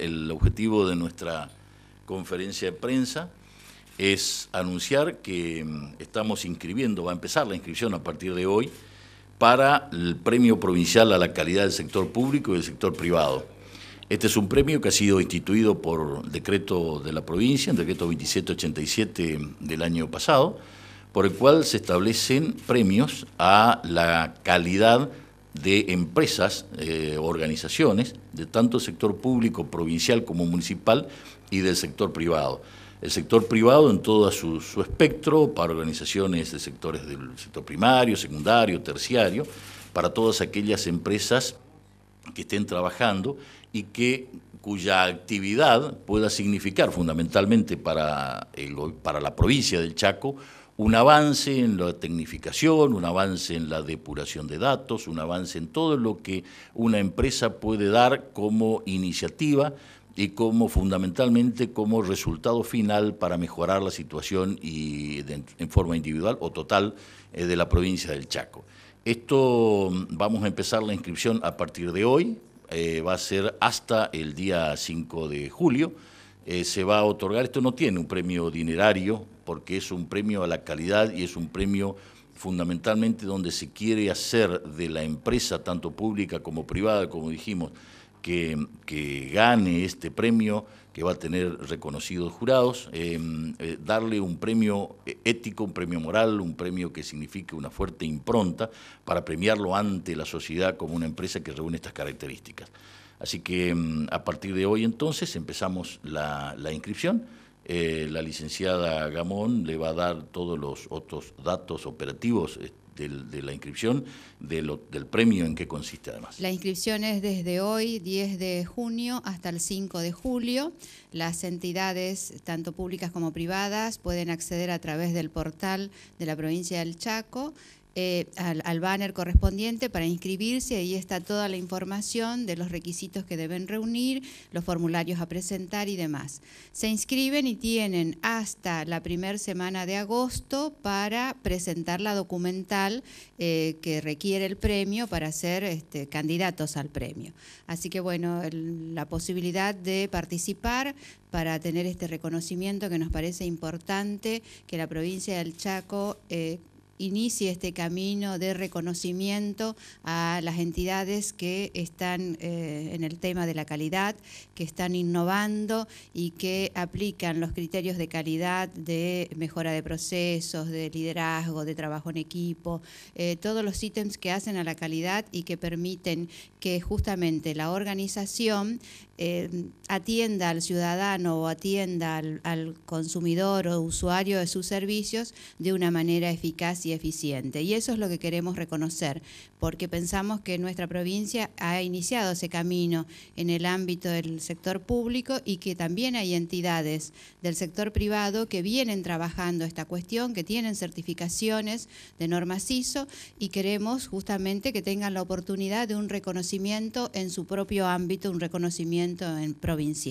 el objetivo de nuestra conferencia de prensa es anunciar que mm, estamos inscribiendo, va a empezar la inscripción a partir de hoy, para el Premio Provincial a la Calidad del Sector Público y del Sector Privado. Este es un premio que ha sido instituido por decreto de la provincia, en decreto 2787 del año pasado, por el cual se establecen premios a la calidad de empresas, eh, organizaciones, de tanto sector público, provincial como municipal y del sector privado. El sector privado en todo su, espectro, para organizaciones de sectores del sector primario, secundario, terciario, para todas aquellas empresas que estén trabajando y que cuya actividad pueda significar fundamentalmente para, para la provincia del Chaco un avance en la tecnificación, un avance en la depuración de datos, un avance en todo lo que una empresa puede dar como iniciativa y como fundamentalmente como resultado final para mejorar la situación y en forma individual o total eh, de la provincia del Chaco. Esto mm, vamos a empezar la inscripción a partir de hoy, eh, va a ser hasta el día 5 de julio. Eh, se va a otorgar, esto no tiene un premio dinerario, porque es un premio a la calidad y es un premio fundamentalmente donde se quiere hacer de la empresa, tanto pública como privada, como dijimos, que, gane este premio, que va a tener reconocidos jurados, em, eh, darle un premio ético, un premio moral, un premio que signifique una fuerte impronta para premiarlo ante la sociedad como una empresa que reúne estas características. Así que em, a partir de hoy entonces empezamos la inscripción eh, la licenciada Gamón le va a dar todos los otros datos operativos eh, de, la inscripción, del premio, en qué consiste además. La inscripción es desde hoy, 10 de junio, hasta el 5 de julio. Las entidades, tanto públicas como privadas, pueden acceder a través del portal de la provincia del Chaco. Eh, al, banner correspondiente para inscribirse. Ahí está toda la información de los requisitos que deben reunir, los formularios a presentar y demás. Se inscriben y tienen hasta la primera semana de agosto para presentar la documental eh, que requiere el premio para ser este, candidatos al premio. Así que bueno, la posibilidad de participar para tener este reconocimiento que nos parece importante que la provincia del Chaco eh, inicie este camino de reconocimiento a las entidades que están eh, en el tema de la calidad, que están innovando y que aplican los criterios de calidad, de mejora de procesos, de liderazgo, de trabajo en equipo, eh, todos los ítems que hacen a la calidad y que permiten que justamente la organización eh, atienda al ciudadano o atienda al, consumidor o usuario de sus servicios de una manera eficaz y eficiente. Y eso es lo que queremos reconocer, porque pensamos que nuestra provincia ha iniciado ese camino en el ámbito del sector público y que también hay entidades del sector privado que vienen trabajando esta cuestión, que tienen certificaciones de norma ISO y queremos justamente que tengan la oportunidad de un reconocimiento en su propio ámbito, un reconocimiento en provincial.